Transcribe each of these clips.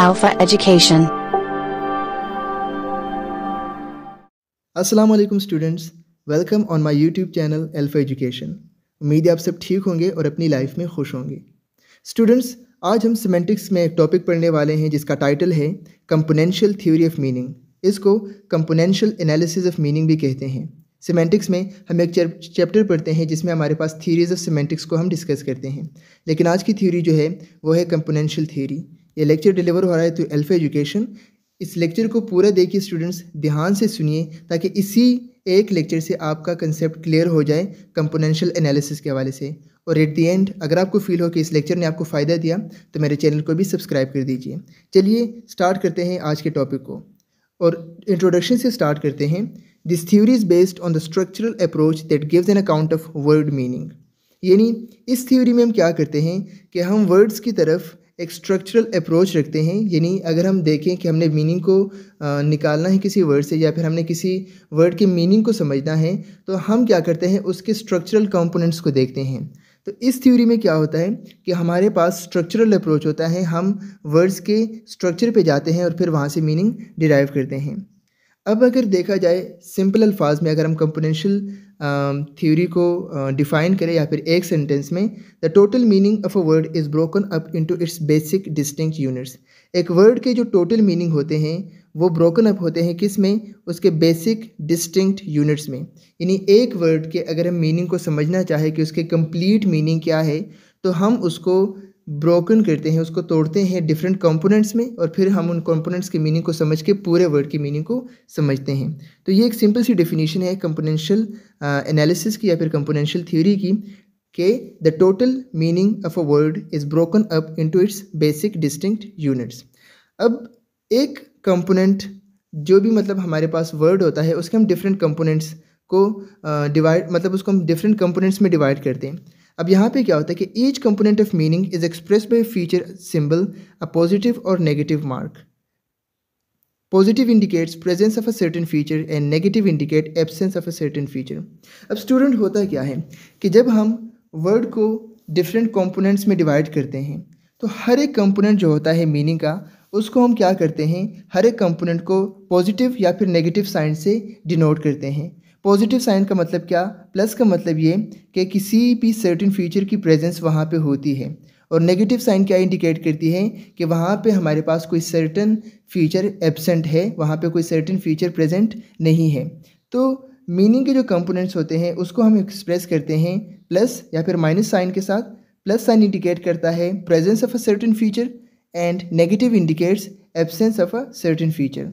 Alpha Education. Assalamu alaikum students welcome on my YouTube channel Alpha education उम्मीद है आप सब ठीक होंगे और अपनी लाइफ में खुश होंगे स्टूडेंट्स आज हम सिमेंटिक्स में एक टॉपिक पढ़ने वाले हैं जिसका टाइटल है कंपोनेंशियल थ्योरी ऑफ मीनिंग इसको कंपोनेंशियल एनालिसिस ऑफ मीनिंग भी कहते हैं सिमेंटिक्स में हम एक चैप्टर पढ़ते हैं जिसमें हमारे पास थ्योरीज ऑफ सिमेंटिक्स को हम डिस्कस करते हैं लेकिन आज की थ्योरी जो है वो है कंपोनेंशियल थ्योरी ये लेक्चर डिलीवर हो रहा है थ्रू तो एल्फ एजुकेशन इस लेक्चर को पूरा देखिए स्टूडेंट्स ध्यान से सुनिए ताकि इसी एक लेक्चर से आपका कंसेप्ट क्लियर हो जाए कंपोनेंशियल एनालिसिस के हवाले से और एट दी एंड अगर आपको फील हो कि इस लेक्चर ने आपको फ़ायदा दिया तो मेरे चैनल को भी सब्सक्राइब कर दीजिए चलिए स्टार्ट करते हैं आज के टॉपिक को और इंट्रोडक्शन से स्टार्ट करते हैं this theory is based on the structural approach that gives an account of word meaning यानी इस थ्योरी में हम क्या करते हैं कि हम वर्ड्स की तरफ एक स्ट्रक्चरल अप्रोच रखते हैं यानी अगर हम देखें कि हमने मीनिंग को निकालना है किसी वर्ड से या फिर हमने किसी वर्ड के मीनिंग को समझना है तो हम क्या करते हैं उसके स्ट्रक्चरल कंपोनेंट्स को देखते हैं तो इस थ्योरी में क्या होता है कि हमारे पास स्ट्रक्चरल अप्रोच होता है हम वर्ड्स के स्ट्रक्चर पे जाते हैं और फिर वहाँ से मीनिंग डिराइव करते हैं अब अगर देखा जाए सिंपल अल्फाज में अगर हम कंपोनेंशियल थ्योरी um, को डिफाइन uh, करें या फिर एक सेंटेंस में the total meaning of a word is broken up into its basic distinct units एक वर्ड के जो टोटल मीनिंग होते हैं वो ब्रोकन अप होते हैं किस में उसके बेसिक डिस्टिंक्ट यूनिट्स में यानी एक वर्ड के अगर हम मीनिंग को समझना चाहें कि उसके कंप्लीट मीनिंग क्या है तो हम उसको ब्रोकन करते हैं उसको तोड़ते हैं डिफरेंट कंपोनेंट्स में और फिर हम उन कंपोनेंट्स की मीनिंग को समझ के पूरे वर्ड की मीनिंग को समझते हैं तो ये एक सिंपल सी डेफिनेशन है कंपोनेंशियल एनालिसिस uh, की या फिर कंपोनेंशियल थ्योरी की के the total meaning of a word is broken up into its basic distinct units अब एक कंपोनेंट जो भी मतलब हमारे पास वर्ड होता है उसके हम डिफरेंट कंपोनेंट्स को डिवाइड uh, मतलब उसको हम डिफरेंट कंपोनेंट्स में डिवाइड करते हैं अब यहाँ पे क्या होता है कि each component of meaning is express by feature symbol a positive और negative mark positive indicates presence of a certain feature and negative indicate absence of a certain feature अब स्टूडेंट होता क्या है कि जब हम वर्ड को डिफरेंट कंपोनेंट्स में डिवाइड करते हैं तो हर एक कंपोनेंट जो होता है मीनिंग का उसको हम क्या करते हैं हर एक कंपोनेंट को पॉजिटिव या फिर नेगेटिव साइन से डिनोट करते हैं पॉजिटिव साइन का मतलब क्या प्लस का मतलब ये कि किसी भी सर्टेन फ्यूचर की प्रेजेंस वहाँ पे होती है और नेगेटिव साइन क्या इंडिकेट करती है कि वहाँ पे हमारे पास कोई सर्टन फीचर एबसेंट है वहाँ पे कोई सर्टन फीचर प्रेजेंट नहीं है तो मीनिंग के जो कंपोनेंट्स होते हैं उसको हम एक्सप्रेस करते हैं प्लस या फिर माइनस साइन के साथ प्लस साइन इंडिकेट करता है presence of a certain future and negative indicates absence of a certain future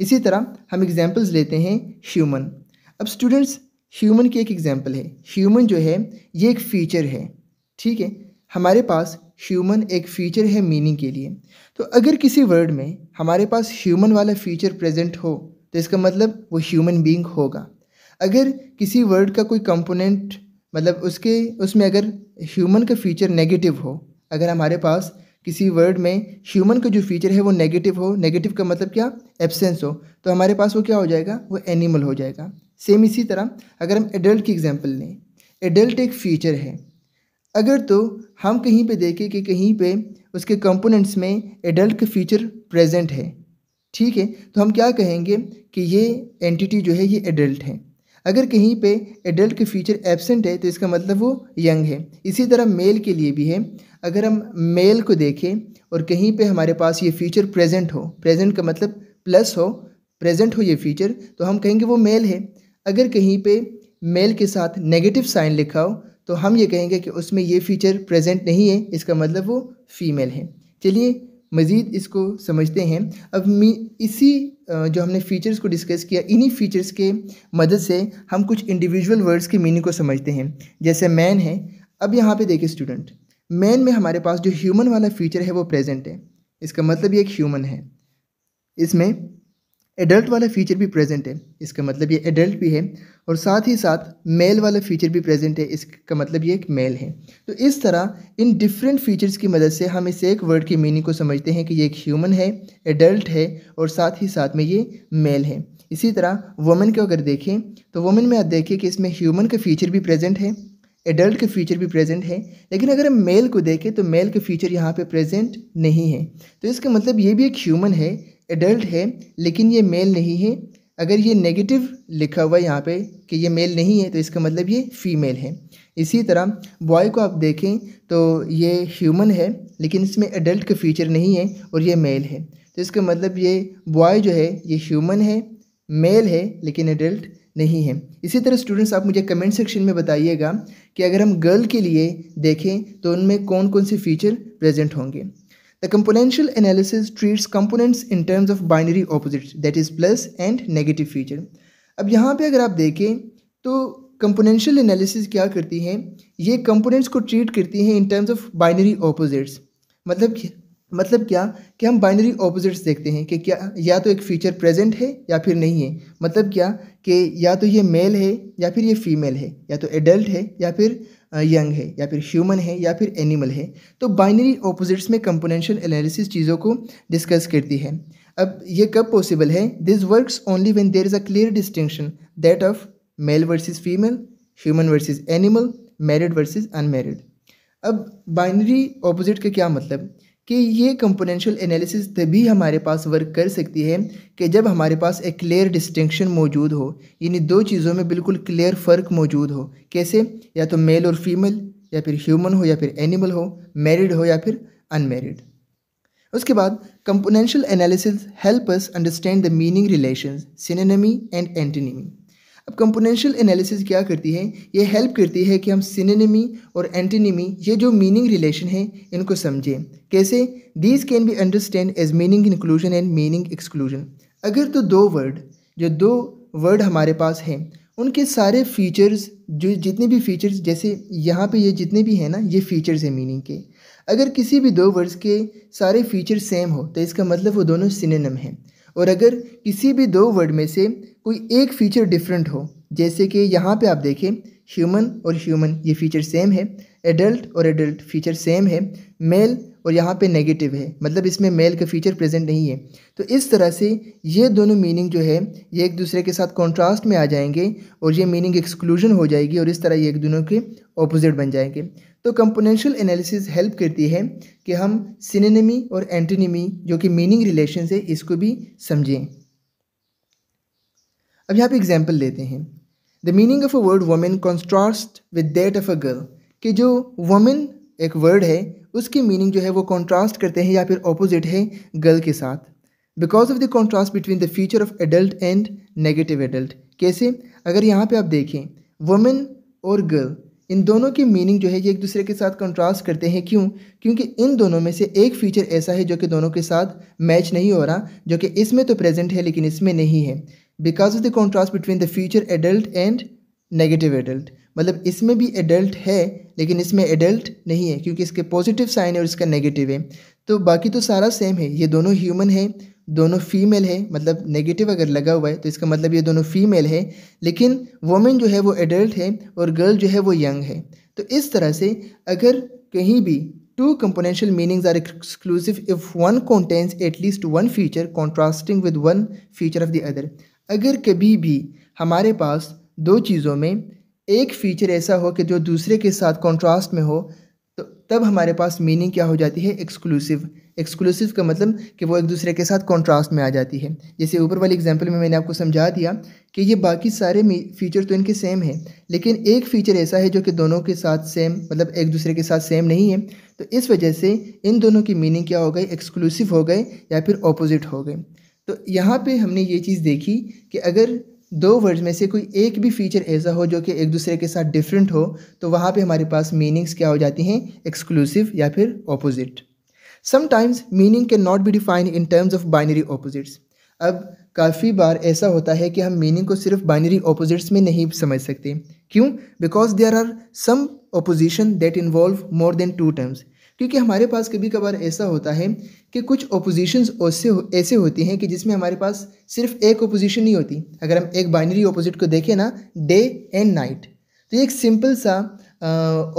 इसी तरह हम एग्जाम्पल्स लेते हैं ह्यूमन अब स्टूडेंट्स ह्यूमन की एक एग्जाम्पल है ह्यूमन जो है ये एक फ़ीचर है ठीक है हमारे पास ह्यूमन एक फ़ीचर है मीनिंग के लिए तो अगर किसी वर्ड में हमारे पास ह्यूमन वाला फ़ीचर प्रेजेंट हो तो इसका मतलब वो ह्यूमन बीइंग होगा अगर किसी वर्ड का कोई कंपोनेंट मतलब उसके उसमें अगर ह्यूमन का फीचर नेगेटिव हो अगर हमारे पास किसी वर्ड में ह्यूमन का जो फीचर है वो नेगेटिव हो नेगेटिव का मतलब क्या एब्सेंस हो तो हमारे पास वो क्या हो जाएगा वो एनिमल हो जाएगा सेम इसी तरह अगर हम एडल्ट की एग्जांपल लें एडल्ट एक फीचर है अगर तो हम कहीं पे देखें कि कहीं पे उसके कंपोनेंट्स में एडल्ट के फीचर प्रेजेंट है ठीक है तो हम क्या कहेंगे कि ये एंटिटी जो है ये एडल्ट है अगर कहीं पे एडल्ट के फीचर एबसेंट है तो इसका मतलब वो यंग है इसी तरह मेल के लिए भी है अगर हम मेल को देखें और कहीं पे हमारे पास ये फीचर प्रेजेंट हो प्रेजेंट का मतलब प्लस हो प्रेजेंट हो ये फीचर तो हम कहेंगे वो मेल है अगर कहीं पे मेल के साथ नेगेटिव साइन लिखा हो तो हम ये कहेंगे कि उसमें ये फीचर प्रेजेंट नहीं है इसका मतलब वो फीमेल है चलिए मज़ीद इसको समझते हैं अब इसी जो हमने फ़ीचर्स को डिस्कस किया इन्हीं फ़ीचर्स के मदद से हम कुछ इंडिविजुअल वर्ड्स के मीनिंग को समझते हैं जैसे मैन है अब यहाँ पे देखें स्टूडेंट मैन में हमारे पास जो ह्यूमन वाला फीचर है वो प्रेजेंट है इसका मतलब ये एक ह्यूमन है इसमें एडल्ट वाला फीचर भी प्रेजेंट है इसका मतलब ये एडल्ट भी है और साथ ही साथ मेल वाला फीचर भी प्रेजेंट है इसका मतलब ये एक मेल है तो इस तरह इन डिफरेंट फीचर्स की मदद से हम इस एक वर्ड की मीनिंग को समझते हैं कि ये एक ह्यूमन है एडल्ट है और साथ ही साथ में ये मेल है इसी तरह वुमेन को अगर देखें तो वुमेन में आप देखिए कि इसमें ह्यूमन का फीचर भी प्रेजेंट है एडल्ट के फीचर भी प्रेजेंट है लेकिन अगर हम मेल को देखें तो मेल के फीचर यहाँ पे प्रेजेंट नहीं है तो इसका मतलब ये भी एक ह्यूमन है एडल्ट है लेकिन ये मेल नहीं है अगर ये नेगेटिव लिखा हुआ है यहाँ पे कि ये मेल नहीं है तो इसका मतलब ये फीमेल है इसी तरह बॉय को आप देखें तो ये ह्यूमन है लेकिन इसमें एडल्ट का फीचर नहीं है और ये मेल है तो इसका मतलब ये बॉय जो है ये ह्यूमन है मेल है लेकिन एडल्ट नहीं है इसी तरह स्टूडेंट्स आप मुझे कमेंट सेक्शन में बताइएगा कि अगर हम गर्ल के लिए देखें तो उनमें कौन कौन से फीचर प्रेजेंट होंगे The componential analysis treats components in terms of binary opposites that is plus and negative feature. अब यहाँ पे अगर आप देखें तो कंपोनेंशियल एनालिसिस क्या करती है ये कंपोनेंट्स को ट्रीट करती है in terms of binary opposites मतलब मतलब क्या कि हम बाइनरी ऑपोजिट्स देखते हैं कि क्या या तो एक फीचर प्रेजेंट है या फिर नहीं है मतलब क्या कि या तो ये मेल है या फिर ये फीमेल है या तो एडल्ट है या फिर यंग है या फिर ह्यूमन है या फिर एनिमल है तो बाइनरी ऑपोजिट्स में कंपोनेंशियल एनालिसिस चीज़ों को डिस्कस करती है अब ये कब पॉसिबल है this works only when there is a clear distinction that of male versus female human versus animal married versus unmarried अब बाइनरी ऑपोजिट का क्या मतलब कि ये कंपोनेंशियल एनालिसिस तभी हमारे पास वर्क कर सकती है कि जब हमारे पास एक क्लियर डिस्टिंक्शन मौजूद हो यानी दो चीज़ों में बिल्कुल क्लियर फ़र्क मौजूद हो कैसे या तो मेल और फीमेल या फिर ह्यूमन हो या फिर एनिमल हो मैरिड हो या फिर अनमेरिड उसके बाद componential analysis help us understand the meaning relation synonymy and antonymy अब कंपोनेंशियल एनालिसिस क्या करती है ये हेल्प करती है कि हम सिनेनिमी और एंटीनिमी ये जो मीनिंग रिलेशन है इनको समझें कैसे these can be understand as meaning inclusion and meaning exclusion अगर तो दो वर्ड जो दो वर्ड हमारे पास हैं उनके सारे फीचर्स जो जितने भी फीचर्स जैसे यहाँ पे ये जितने भी हैं ना ये फीचर्स हैं मीनिंग के अगर किसी भी दो वर्ड्स के सारे फ़ीचर्स सेम हो तो इसका मतलब वो दोनों सिनेनम हैं और अगर किसी भी दो वर्ड में से कोई एक फीचर डिफरेंट हो जैसे कि यहाँ पे आप देखें ह्यूमन और ह्यूमन ये फीचर सेम है एडल्ट और एडल्ट फीचर सेम है मेल और यहाँ पे नेगेटिव है मतलब इसमें मेल का फीचर प्रेजेंट नहीं है तो इस तरह से ये दोनों मीनिंग जो है ये एक दूसरे के साथ कॉन्ट्रास्ट में आ जाएंगे और ये मीनिंग एक्सक्लूजन हो जाएगी और इस तरह ये एक दोनों के ऑपोजिट बन जाएंगे तो कंपोनेंशियल एनालिसिस हेल्प करती है कि हम सिनेमी और एंटीनिमी जो कि मीनिंग रिलेशन है इसको भी समझें अब यहाँ पे एग्जाम्पल लेते हैं the meaning of a word women contrast with that of a girl कि जो वोमेन एक वर्ड है उसकी मीनिंग जो है वो कॉन्ट्रास्ट करते हैं या फिर ऑपोजिट है गर्ल के साथ because of the contrast between the future of adult and negative adult कैसे अगर यहाँ पे आप देखें वमेन और गर्ल इन दोनों की मीनिंग जो है ये एक दूसरे के साथ कंट्रास्ट करते हैं क्यों क्योंकि इन दोनों में से एक फीचर ऐसा है जो कि दोनों के साथ मैच नहीं हो रहा जो कि इसमें तो प्रेजेंट है लेकिन इसमें नहीं है because of the contrast between the future adult and negative adult मतलब इसमें भी एडल्ट है लेकिन इसमें एडल्ट नहीं है क्योंकि इसके पॉजिटिव साइन है और इसका नेगेटिव है तो बाकी तो सारा सेम है ये दोनों ह्यूमन है दोनों फीमेल है मतलब नेगेटिव अगर लगा हुआ है तो इसका मतलब ये दोनों फीमेल है लेकिन वोमेन जो है वो एडल्ट है और गर्ल जो है वो यंग है तो इस तरह से अगर कहीं भी two componential meanings are exclusive if one contains at least one feature contrasting with one feature of the other अगर कभी भी हमारे पास दो चीज़ों में एक फीचर ऐसा हो कि जो दूसरे के साथ कॉन्ट्रास्ट में हो तो तब हमारे पास मीनिंग क्या हो जाती है एक्सक्लूसिव एक्सक्लूसिव का मतलब कि वो एक दूसरे के साथ कॉन्ट्रास्ट में आ जाती है जैसे ऊपर वाली एग्जांपल में मैंने आपको समझा दिया कि ये बाकी सारे फीचर तो इनके सेम हैं लेकिन एक फ़ीचर ऐसा है जो कि दोनों के साथ सेम मतलब एक दूसरे के साथ सेम नहीं है तो इस वजह से इन दोनों की मीनिंग क्या हो गई एक्सक्लूसिव हो गए या फिर ऑपोजिट हो गए तो यहाँ पे हमने ये चीज़ देखी कि अगर दो वर्ड्स में से कोई एक भी फीचर ऐसा हो जो कि एक दूसरे के साथ डिफरेंट हो तो वहाँ पे हमारे पास मीनिंग्स क्या हो जाती हैं एक्सक्लूसिव या फिर opposite sometimes meaning can not be defined in terms of binary opposites अब काफ़ी बार ऐसा होता है कि हम मीनिंग को सिर्फ बाइनरी ऑपोजिट्स में नहीं समझ सकते क्यों because there are some opposition that involve more than two terms क्योंकि हमारे पास कभी कभार ऐसा होता है कि कुछ ओपोजिशंस ऐसे ऐसे होती हैं कि जिसमें हमारे पास सिर्फ एक ओपोजिशन नहीं होती अगर हम एक बाइनरी ओपोजिट को देखें ना डे एंड नाइट तो एक सिंपल सा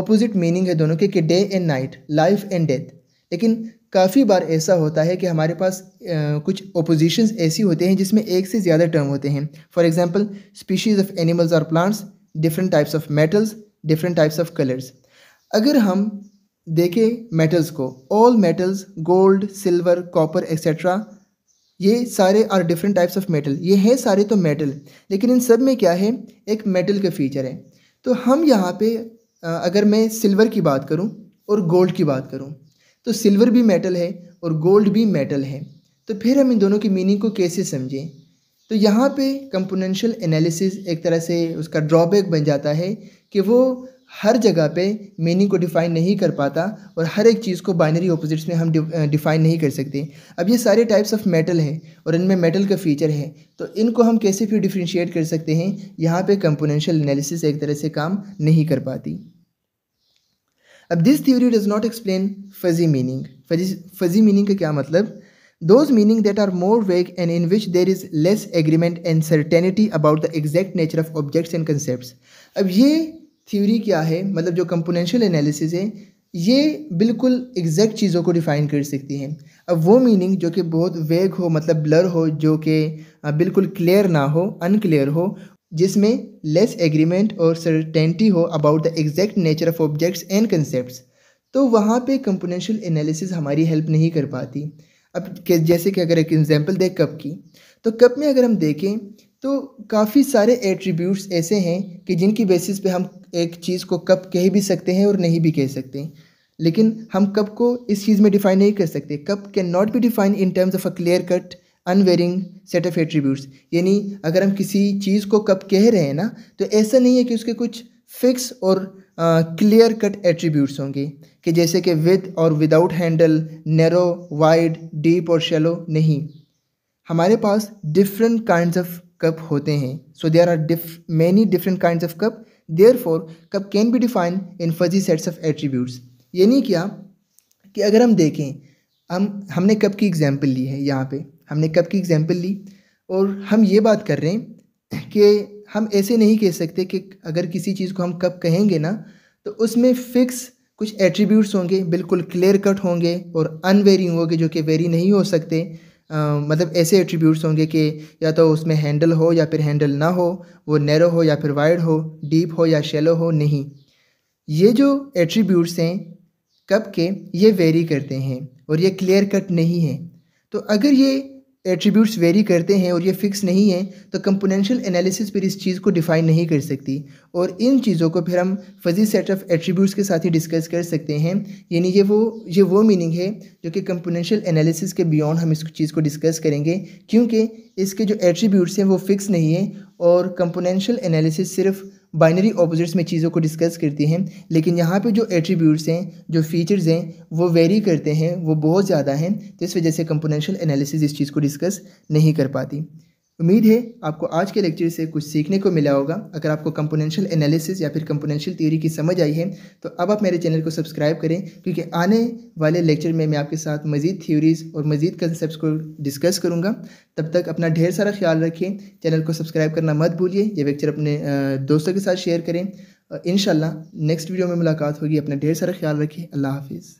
ऑपोजिट मीनिंग है दोनों के कि day and night life and death लेकिन काफ़ी बार ऐसा होता है कि हमारे पास uh, कुछ ओपोजिशंस ऐसी होते हैं जिसमें एक से ज़्यादा टर्म होते हैं for example species of animals और plants different types of metals different types of colours अगर हम देखें मेटल्स को all metals gold silver copper etcetera ये सारे are different types of metal ये हैं सारे तो मेटल लेकिन इन सब में क्या है एक मेटल का फीचर है तो हम यहाँ पे अगर मैं सिल्वर की बात करूँ और गोल्ड की बात करूँ तो सिल्वर भी मेटल है और गोल्ड भी मेटल है तो फिर हम इन दोनों की मीनिंग को कैसे समझें तो यहाँ पे कंपोनेंशियल एनालिसिस एक तरह से उसका ड्रॉबैक बन जाता है कि वो हर जगह पे मीनिंग को डिफ़ाइन नहीं कर पाता और हर एक चीज़ को बाइनरी ऑपोजिट्स में हम डिफ़ाइन नहीं कर सकते अब ये सारे टाइप्स ऑफ मेटल हैं और इनमें मेटल का फीचर है तो इनको हम कैसे फिर डिफ्रेंशिएट कर सकते हैं यहाँ पे कंपोनेंशियल एनालिसिस एक तरह से काम नहीं कर पाती अब this theory does not explain fuzzy meaning fuzzy meaning का क्या मतलब those meaning that are more vague and in which there is less agreement and certainty about the exact nature of objects and concept अब ये theory क्या है मतलब जो componential analysis है ये बिल्कुल एग्जैक्ट चीज़ों को डिफ़ाइन कर सकती हैं अब वो मीनिंग जो कि बहुत वेग हो मतलब ब्लर हो जो कि बिल्कुल क्लियर ना हो अनक्लियर हो जिसमें लेस एग्रीमेंट और सर्टेनिटी हो about the exact nature of objects and concept तो वहाँ पे कंपोनेंशियल एनालिसिस हमारी हेल्प नहीं कर पाती अब जैसे कि अगर एक एग्जांपल दें कप की तो कप में अगर हम देखें तो काफ़ी सारे एट्रीब्यूट्स ऐसे हैं कि जिनकी बेसिस पे हम एक चीज़ को कप कह भी सकते हैं और नहीं भी कह सकते हैं लेकिन हम कप को इस चीज़ में डिफाइन नहीं कर सकते cup can not be define in terms of a clear cut unvarying set of attributes यानी अगर हम किसी चीज़ को कप कह रहे हैं ना तो ऐसा नहीं है कि उसके कुछ फिक्स और क्लियर कट एट्रीब्यूट्स होंगे कि जैसे कि विद और without handle narrow wide deep और शेलो नहीं हमारे पास डिफरेंट काइंड ऑफ कप होते हैं so there are diff many different kind of cup there cup can be define in fuzzy sets of attributes नहीं क्या कि अगर हम देखें हम हमने कब की एग्जाम्पल ली है यहाँ पे हमने कब की एग्जाम्पल ली और हम ये बात कर रहे हैं कि हम ऐसे नहीं कह सकते कि अगर किसी चीज़ को हम कब कहेंगे ना तो उसमें फ़िक्स कुछ एट्रीब्यूट्स होंगे बिल्कुल क्लियर कट होंगे और अनवेरिंग होंगे जो कि वेरी नहीं हो सकते मतलब ऐसे एट्रीब्यूट्स होंगे कि या तो उसमें हैंडल हो या फिर हैंडल ना हो वो नैरो हो या फिर वाइड हो डीप हो या शेलो हो नहीं ये जो एट्रीब्यूट्स हैं कप के ये वेरी करते हैं और ये क्लियर कट नहीं है तो अगर ये एट्रीब्यूट्स वेरी करते हैं और ये फिक्स नहीं है तो कंपोनेंशियल एनालिसिस फिर इस चीज़ को डिफाइन नहीं कर सकती और इन चीज़ों को फिर हम फजी सेट ऑफ एट्रीब्यूट्स के साथ ही डिस्कस कर सकते हैं यानी ये वो ये वो मीनिंग है जो कि कंपोनेंशियल एनालिसिस के बियॉन्ड हम इस चीज़ को डिस्कस करेंगे क्योंकि इसके जो एट्रीब्यूट्स हैं वो फिक्स नहीं है और कंपोनेंशियल एनालिसिस सिर्फ़ बाइनरी ऑपोजिट्स में चीज़ों को डिस्कस करती हैं लेकिन यहाँ पे जो एट्रीब्यूट्स हैं जो फीचर्स हैं वो वेरी करते हैं वो बहुत ज़्यादा हैं तो इस वजह से कंपोनेंशियल एनालिसिस इस चीज़ को डिस्कस नहीं कर पाती उम्मीद है आपको आज के लेक्चर से कुछ सीखने को मिला होगा अगर आपको कंपोनेंशियल एनालिसिस या फिर कंपोनेंशियल थ्योरी की समझ आई है तो अब आप मेरे चैनल को सब्सक्राइब करें क्योंकि आने वाले लेक्चर में मैं आपके साथ मजीद थ्योरीज़ और मजीद कंसेप्ट को डिस्कस करूँगा तब तक अपना ढेर सारा ख्याल रखें चैनल को सब्सक्राइब करना मत भूलिए यह लेक्चर अपने दोस्तों के साथ शेयर करें इन नेक्स्ट वीडियो में मुलाकात होगी अपना ढेर सारा ख्याल रखें अल्लाह हाफिज़